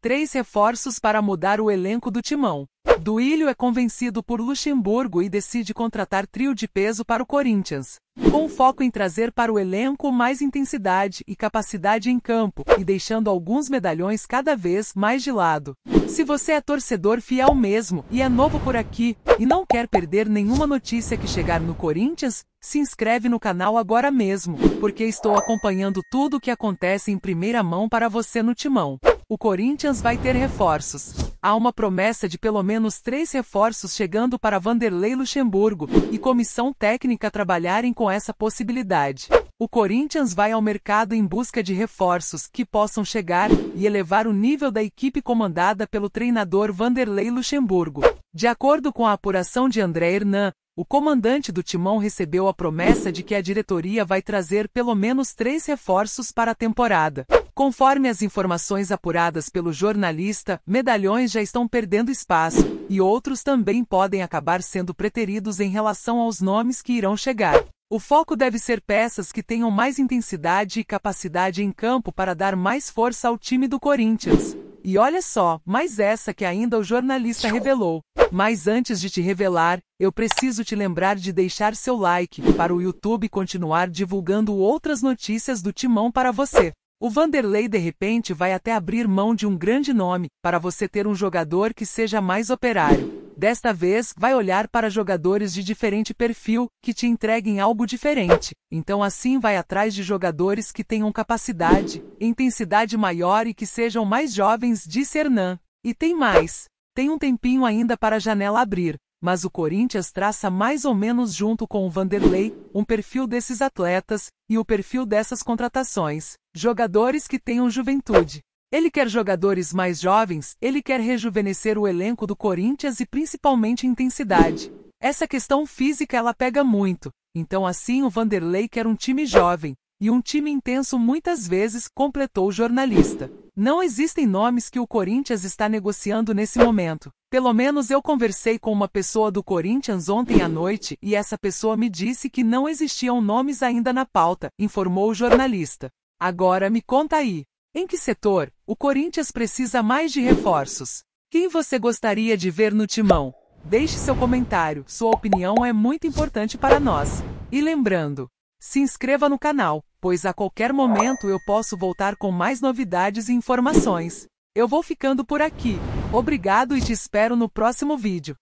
Três reforços para mudar o elenco do timão. Duílio é convencido por Luxemburgo e decide contratar trio de peso para o Corinthians, com foco em trazer para o elenco mais intensidade e capacidade em campo, e deixando alguns medalhões cada vez mais de lado. Se você é torcedor fiel mesmo e é novo por aqui e não quer perder nenhuma notícia que chegar no Corinthians, se inscreve no canal agora mesmo, porque estou acompanhando tudo o que acontece em primeira mão para você no Timão o Corinthians vai ter reforços. Há uma promessa de pelo menos três reforços chegando para Vanderlei Luxemburgo e comissão técnica trabalharem com essa possibilidade. O Corinthians vai ao mercado em busca de reforços que possam chegar e elevar o nível da equipe comandada pelo treinador Vanderlei Luxemburgo. De acordo com a apuração de André Hernan, o comandante do timão recebeu a promessa de que a diretoria vai trazer pelo menos três reforços para a temporada. Conforme as informações apuradas pelo jornalista, medalhões já estão perdendo espaço, e outros também podem acabar sendo preteridos em relação aos nomes que irão chegar. O foco deve ser peças que tenham mais intensidade e capacidade em campo para dar mais força ao time do Corinthians. E olha só, mais essa que ainda o jornalista revelou. Mas antes de te revelar, eu preciso te lembrar de deixar seu like para o YouTube continuar divulgando outras notícias do Timão para você. O Vanderlei de repente vai até abrir mão de um grande nome, para você ter um jogador que seja mais operário. Desta vez, vai olhar para jogadores de diferente perfil, que te entreguem algo diferente. Então assim vai atrás de jogadores que tenham capacidade, intensidade maior e que sejam mais jovens, disse Hernan. E tem mais. Tem um tempinho ainda para a janela abrir mas o Corinthians traça mais ou menos junto com o Vanderlei um perfil desses atletas e o perfil dessas contratações, jogadores que tenham juventude. Ele quer jogadores mais jovens, ele quer rejuvenescer o elenco do Corinthians e principalmente intensidade. Essa questão física ela pega muito, então assim o Vanderlei quer um time jovem, e um time intenso muitas vezes, completou o jornalista. Não existem nomes que o Corinthians está negociando nesse momento. Pelo menos eu conversei com uma pessoa do Corinthians ontem à noite e essa pessoa me disse que não existiam nomes ainda na pauta, informou o jornalista. Agora me conta aí. Em que setor o Corinthians precisa mais de reforços? Quem você gostaria de ver no timão? Deixe seu comentário, sua opinião é muito importante para nós. E lembrando, se inscreva no canal, pois a qualquer momento eu posso voltar com mais novidades e informações. Eu vou ficando por aqui. Obrigado e te espero no próximo vídeo.